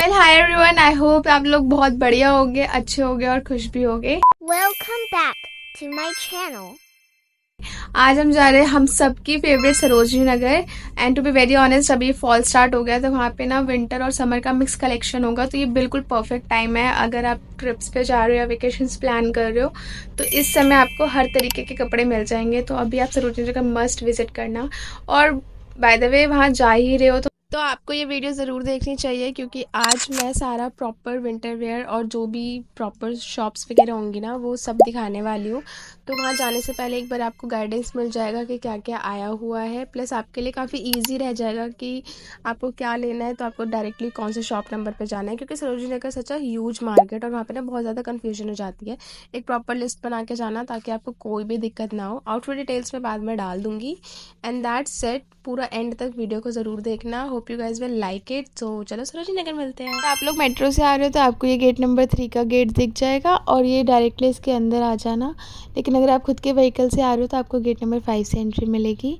well hi everyone I hope आप लोग बहुत बढ़िया होंगे अच्छे होंगे और खुश भी होंगे welcome back to my channel आज हम जा रहे हैं हम सबकी favourite Sarojini Nagar and to be very honest अभी फॉल स्टार्ट हो गया तो वहाँ पे ना विंटर और समर का मिक्स कलेक्शन होगा तो ये बिल्कुल परफेक्ट टाइम है अगर आप ट्रिप्स पे जा रहे हो या वेकेशन प्लान कर रहे हो तो इस समय आपको हर तरीके के कपड़े मिल जाएंगे तो अभी आप सरोजनी नगर मस्ट विजिट करना और बाय द वे वहाँ जा ही रहे हो तो तो आपको ये वीडियो ज़रूर देखनी चाहिए क्योंकि आज मैं सारा प्रॉपर विंटर वेयर और जो भी प्रॉपर शॉप्स वगैरह होंगी ना वो सब दिखाने वाली हूँ तो वहाँ जाने से पहले एक बार आपको गाइडेंस मिल जाएगा कि क्या क्या आया हुआ है प्लस आपके लिए काफ़ी ईजी रह जाएगा कि आपको क्या लेना है तो आपको डायरेक्टली कौन से शॉप नंबर पर जाना है क्योंकि Sarojini Nagar such a huge market और वहाँ पर ना बहुत ज़्यादा कन्फ्यूजन हो जाती है एक प्रॉपर लिस्ट बना के जाना ताकि आपको कोई भी दिक्कत ना हो आउटफिट डिटेल्स मैं बाद में डाल दूँगी एंड दैट सेट पूरा एंड तक वीडियो को ज़रूर देखना hope you guys will like it so चलो सरोजी नगर मिलते हैं तो आप लोग मेट्रो से आ रहे हो तो आपको ये गेट नंबर थ्री का गेट दिख जाएगा और ये डायरेक्टली इसके अंदर आ जाना लेकिन अगर आप खुद के व्हीकल से आ रहे हो तो आपको गेट नंबर फाइव से एंट्री मिलेगी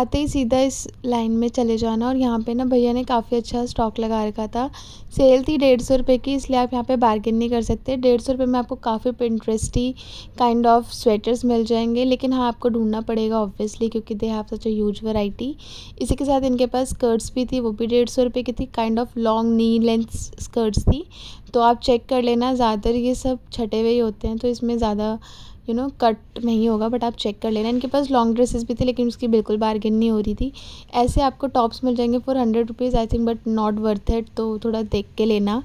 आते ही सीधा इस लाइन में चले जाना और यहाँ पर ना भैया ने काफ़ी अच्छा स्टॉक लगा रखा था सेल थी डेढ़ सौ रुपये की इसलिए आप यहाँ पर बार्गेन नहीं कर सकते डेढ़ सौ रुपये में आपको काफ़ी इंटरेस्टी काइंड ऑफ स्वेटर्स मिल जाएंगे लेकिन हाँ आपको ढूंढना पड़ेगा ऑब्वियसली क्योंकि they have such a huge variety इसी के साथ इनके पास स्कर्ट्स भी थी वो भी डेढ़ सौ रुपये की थी kind of long knee length skirts थी तो आप चेक कर लेना ज़्यादातर ये सब छटे हुए ही होते हैं तो इसमें ज़्यादा यू नो कट नहीं होगा बट आप चेक कर लेना इनके पास लॉन्ग ड्रेसेस भी थी लेकिन उसकी बिल्कुल बार्गेन नहीं हो रही थी ऐसे आपको टॉप्स मिल जाएंगे for hundred rupees I think but not worth it तो थोड़ा देख के लेना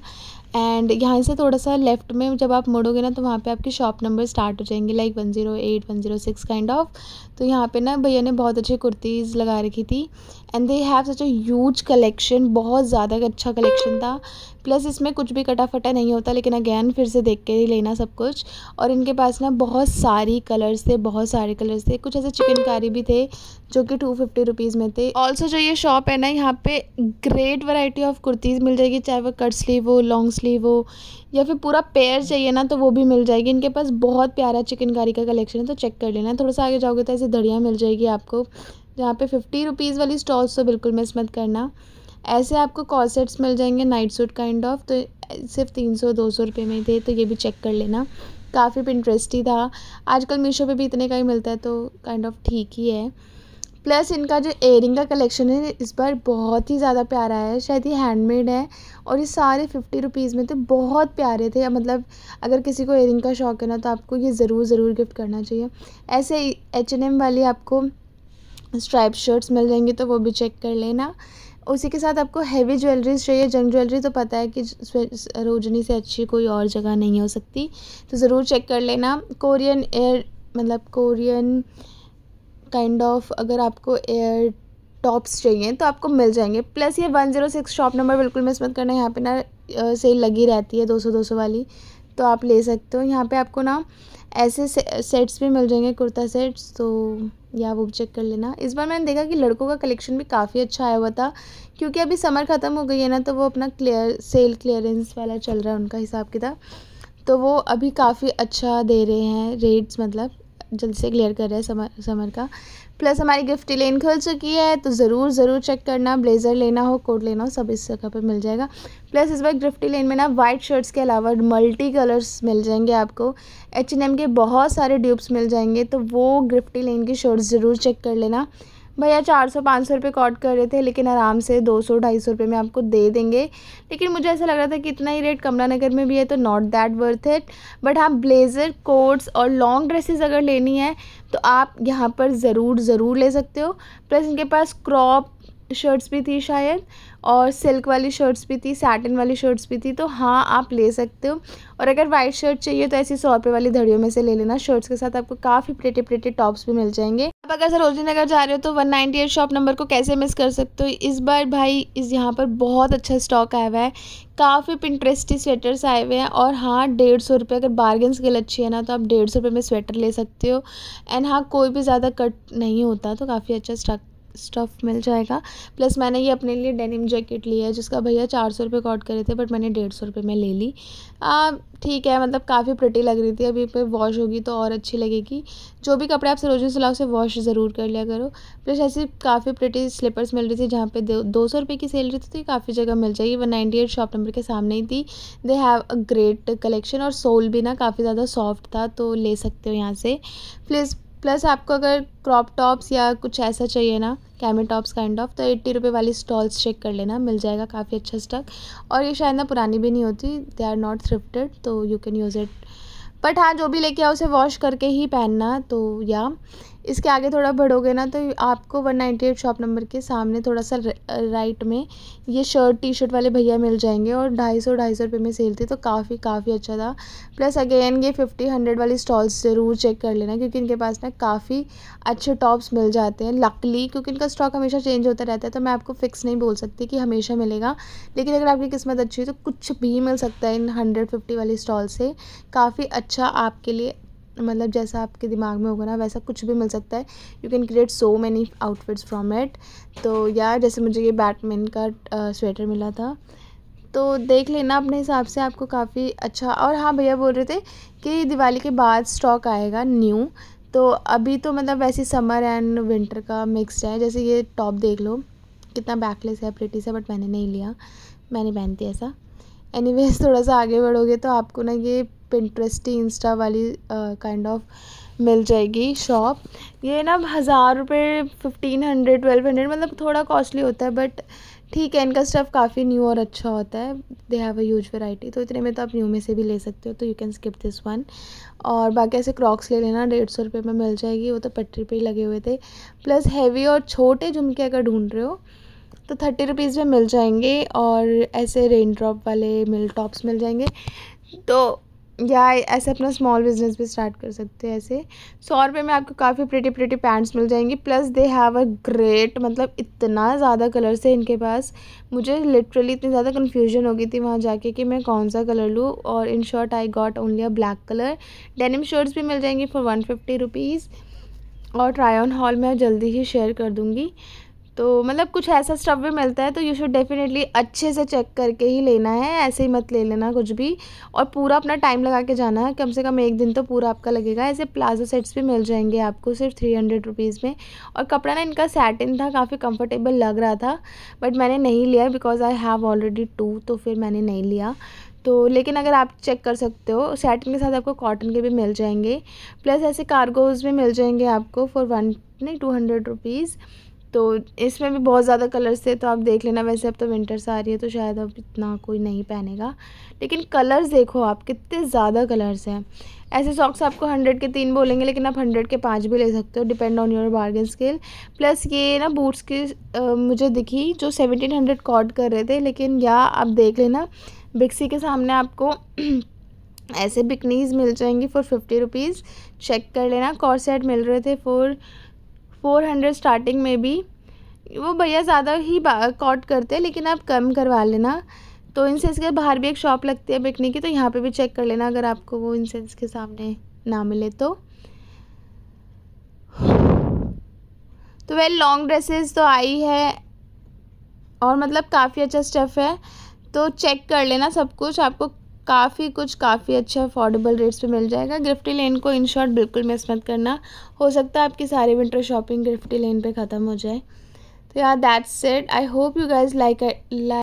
एंड यहाँ से थोड़ा सा लेफ्ट में जब आप मुड़ोगे ना तो वहाँ पे आपके शॉप नंबर स्टार्ट हो जाएंगे like one zero eight one zero six kind of तो यहाँ पे ना भैया ने बहुत अच्छी कुर्तीज़ लगा रखी थी and they have such a huge collection बहुत ज़्यादा अच्छा कलेक्शन था प्लस इसमें कुछ भी कटा फटा नहीं होता लेकिन अगैन फिर से देख के ही लेना सब कुछ और इनके पास ना बहुत सारी कलर्स थे बहुत सारे कलर्स थे कुछ ऐसे चिकनकारी भी थे जो कि टू फिफ्टी रुपीज़ में थे ऑल्सो जो ये शॉप है ना यहाँ पे ग्रेट वैरायटी ऑफ कुर्तीज़ मिल जाएगी चाहे वो कट स्लीव हो लॉन्ग स्लीव हो या फिर पूरा पेयर चाहिए ना तो वो भी मिल जाएगी इनके पास बहुत प्यारा चिकनकारी का कलेक्शन है तो चेक कर लेना थोड़ा सा आगे जाओगे तो ऐसी धड़ियाँ मिल जाएगी आपको जहाँ पे फिफ्टी रुपीज़ वाली स्टॉल्स तो बिल्कुल मिस मत करना ऐसे आपको कॉसेट्स मिल जाएंगे नाइट सूट काइंड ऑफ तो सिर्फ तीन सौ दो सौ रुपये में थे तो ये भी चेक कर लेना काफ़ी इंटरेस्ट ही था आजकल मीशो पे भी इतने का ही मिलता है तो काइंड ऑफ ठीक ही है प्लस इनका जो एयरिंग का कलेक्शन है इस बार बहुत ही ज़्यादा प्यारा है शायद ये हैंडमेड है और ये सारे फिफ्टी रुपीज़ में थे तो बहुत प्यारे थे मतलब अगर किसी को एयरिंग का शौक है ना तो आपको ये ज़रूर ज़रूर गिफ्ट करना चाहिए ऐसे एच एन एम वाली आपको स्ट्राइप शर्ट्स मिल जाएंगे तो वो भी चेक कर लेना उसी के साथ आपको हैवी ज्वेलरीज चाहिए जंग ज्वेलरी तो पता है कि रोजनी से अच्छी कोई और जगह नहीं हो सकती तो ज़रूर चेक कर लेना कोरियन एयर मतलब कोरियन काइंड ऑफ अगर आपको एयर टॉप्स चाहिए तो आपको मिल जाएंगे प्लस ये one zero six shop number बिल्कुल मिस मत करना यहाँ पे ना सेल लगी रहती है दो सौ दो सौ वाली तो आप ले सकते हो यहाँ पे आपको ना ऐसे से, सेट्स भी मिल जाएंगे कुर्ता सेट्स तो या वो भी चेक कर लेना इस बार मैंने देखा कि लड़कों का कलेक्शन भी काफ़ी अच्छा आया हुआ था क्योंकि अभी समर ख़त्म हो गई है ना तो वो अपना क्लियर सेल क्लियरेंस वाला चल रहा है उनका हिसाब किताब तो वो अभी काफ़ी अच्छा दे रहे हैं रेट्स मतलब जल्दी से क्लियर कर रहे हैं समर समर का प्लस हमारी गिफ्टी लेन खुल चुकी है तो ज़रूर ज़रूर चेक करना ब्लेज़र लेना हो कोट लेना हो सब इस जगह पे मिल जाएगा प्लस इस बार गिफ्टी लेन में ना वाइट शर्ट्स के अलावा मल्टी कलर्स मिल जाएंगे आपको एच H&M एम के बहुत सारे ड्यूब्स मिल जाएंगे तो वो गिफ्टी लेन की शर्ट्स ज़रूर चेक कर लेना भैया चार सौ पाँच सौ रुपये कॉट कर रहे थे लेकिन आराम से दो सौ ढाई सौ रुपये में आपको दे देंगे लेकिन मुझे ऐसा लग रहा था कि इतना ही रेट कमला नगर में भी है तो not that worth it but हाँ ब्लेज़र कोट्स और लॉन्ग ड्रेसेस अगर लेनी है तो आप यहाँ पर ज़रूर ज़रूर ले सकते हो प्लस इनके पास क्रॉप शर्ट्स भी थी शायद और सिल्क वाली शर्ट्स भी थी सैटिन वाली शर्ट्स भी थी तो हाँ आप ले सकते हो और अगर वाइट शर्ट चाहिए तो ऐसी सौ रुपये वाली धड़ियों में से ले लेना शर्ट्स के साथ आपको काफ़ी प्लेटे प्लेटे टॉप्स भी मिल जाएंगे आप अगर सरोजनी नगर जा रहे हो तो one ninety eight shop number को कैसे मिस कर सकते हो इस बार भाई इस यहाँ पर बहुत अच्छा स्टॉक आया हुआ है काफ़ी पिंटरेस्टी स्वेटर्स आए हुए हैं और हाँ डेढ़ सौ रुपये अगर बार्गेन स्केल अच्छी है ना तो आप डेढ़ सौ रुपये में स्वेटर ले सकते हो एंड हाँ कोई भी ज़्यादा कट नहीं होता तो काफ़ी अच्छा स्टॉक स्टफ़ मिल जाएगा प्लस मैंने ये अपने लिए डेनिम जैकेट लिया है जिसका भैया चार सौ रुपये कॉट करे थे बट मैंने डेढ़ सौ रुपये में ले ली ठीक है मतलब काफ़ी प्रटी लग रही थी अभी पे वॉश होगी तो और अच्छी लगेगी जो भी कपड़े आप सरोजनी सलाव से वॉश ज़रूर कर लिया करो प्लस ऐसी काफ़ी प्रटी स्लीपर्स मिल रही थी जहाँ पे दो सौ रुपये की सेल रही थी तो ये काफ़ी जगह मिल जाएगी one ninety eight shop number के सामने ही थी they have a great collection और सोल भी ना काफ़ी ज़्यादा सॉफ्ट था तो ले सकते हो यहाँ से प्लीज़ प्लस आपको अगर क्रॉप टॉप्स या कुछ ऐसा चाहिए ना कैमे टॉप्स काइंड ऑफ तो एट्टी रुपये वाली स्टॉल्स चेक कर लेना मिल जाएगा काफ़ी अच्छा स्टॉक और ये शायद ना पुरानी भी नहीं होती दे आर नॉट थ्रिफ्टेड तो you can use it but हाँ जो भी लेके आओ उसे वॉश करके ही पहनना तो या इसके आगे थोड़ा बढ़ोगे ना तो आपको वन एट शॉप नंबर के सामने थोड़ा सा राइट में ये शर्ट टी शर्ट वाले भैया मिल जाएंगे और ढाई सौ ढाई सौ रुपये में सेल थी तो काफ़ी काफ़ी अच्छा था प्लस अगेन ये फिफ्टी हंड्रेड वाली स्टॉल्स ज़रूर चेक कर लेना क्योंकि इनके पास ना काफ़ी अच्छे टॉप्स मिल जाते हैं लकली क्योंकि इनका स्टॉक हमेशा चेंज होता रहता है तो मैं आपको फ़िक्स नहीं बोल सकती कि हमेशा मिलेगा लेकिन अगर आपकी किस्मत अच्छी है तो कुछ भी मिल सकता है इन हंड्रेड फिफ्टी वाली स्टॉल से काफ़ी अच्छा आपके लिए मतलब जैसा आपके दिमाग में होगा ना वैसा कुछ भी मिल सकता है you can create so many outfits from it तो यार जैसे मुझे ये बैटमैन का स्वेटर मिला था तो देख लेना अपने हिसाब से आपको काफ़ी अच्छा और हाँ भैया बोल रहे थे कि दिवाली के बाद स्टॉक आएगा न्यू तो अभी तो मतलब वैसे समर एंड विंटर का मिक्सड है जैसे ये टॉप देख लो कितना बैकलेस है प्रिटी सा बट मैंने नहीं लिया मैंने पहनती ऐसा एनीवेज थोड़ा सा आगे बढ़ोगे तो आपको ना ये पिंट्रेस्टी इंस्टा वाली kind uh, of kind of, मिल जाएगी शॉप ये ना हज़ार रुपये फिफ्टीन हंड्रेड ट्वेल्व हंड्रेड मतलब थोड़ा कॉस्टली होता है बट ठीक है इनका स्टफ़ काफ़ी न्यू और अच्छा होता है they have a huge variety तो इतने में तो आप न्यू में से भी ले सकते हो तो you can skip this one और बाकी ऐसे क्रॉक्स ले लेना डेढ़ सौ रुपये में मिल जाएगी वो तो पटरी पे ही लगे हुए थे प्लस हैवी और छोटे झुमके अगर ढूंढ रहे हो तो थर्टी रुपीज़ में मिल जाएंगे और ऐसे रेन ड्रॉप वाले मिल टॉप्स मिल जाएंगे तो या ऐसे अपना स्मॉल बिजनेस भी स्टार्ट कर सकते हैं ऐसे सौ रुपये में आपको काफ़ी प्रिटी प्रिटी पैंट्स मिल जाएंगी plus they have a great मतलब इतना ज़्यादा कलर्स है इनके पास मुझे लिटरली इतनी ज़्यादा कन्फ्यूजन हो गई थी वहाँ जाके कि मैं कौन सा कलर लूँ और in short I got only a black colour denim shirts भी मिल जाएंगी फॉर वन फिफ्टी रुपीज़ और ट्राई ऑन हॉल मैं जल्दी ही शेयर कर दूँगी तो मतलब कुछ ऐसा स्टफ भी मिलता है तो यू शुड डेफिनेटली अच्छे से चेक करके ही लेना है ऐसे ही मत ले लेना कुछ भी और पूरा अपना टाइम लगा के जाना है कम से कम एक दिन तो पूरा आपका लगेगा ऐसे प्लाजो सेट्स भी मिल जाएंगे आपको सिर्फ थ्री हंड्रेड रुपीज़ में और कपड़ा ना इनका सैटिन था काफ़ी कम्फर्टेबल लग रहा था बट मैंने नहीं लिया because I have already two तो फिर मैंने नहीं लिया तो लेकिन अगर आप चेक कर सकते हो सैटिन के साथ आपको कॉटन के भी मिल जाएंगे प्लस ऐसे कार्गोज भी मिल जाएंगे आपको फॉर वन नहीं टू हंड्रेड रुपीज़ तो इसमें भी बहुत ज़्यादा कलर्स थे तो आप देख लेना वैसे अब तो विंटर्स आ रही है तो शायद अब इतना कोई नहीं पहनेगा लेकिन कलर्स देखो आप कितने ज़्यादा कलर्स हैं ऐसे सॉक्स आपको हंड्रेड के तीन बोलेंगे लेकिन आप हंड्रेड के पाँच भी ले सकते हो depend on your bargain scale plus ये ना बूट्स की मुझे दिखी जो सेवनटीन हंड्रेड कॉड कर रहे थे लेकिन या आप देख लेना बिक्सी के सामने आपको ऐसे बिकनीज मिल जाएंगी फॉर फिफ्टी रुपीज़ चेक कर लेना कॉर्सेट मिल रहे थे फॉर फोर हंड्रेड स्टार्टिंग में भी वो भैया ज़्यादा ही कॉट करते हैं लेकिन आप कम करवा लेना तो इंसेंस के बाहर भी एक शॉप लगती है बिकने की तो यहाँ पे भी चेक कर लेना अगर आपको वो इंसेंस के सामने ना मिले तो तो वेल लॉन्ग ड्रेसेस तो आई है और मतलब काफ़ी अच्छा स्टफ़ है तो चेक कर लेना सब कुछ आपको काफ़ी कुछ काफ़ी अच्छा अफोर्डेबल रेट्स पे मिल जाएगा गिफ्टी लेन को इन शॉर्ट बिल्कुल मिस मत करना हो सकता है आपकी सारी विंटर शॉपिंग गिफ्टी लेन पे ख़त्म हो जाए तो यार that's it I hope you guys like like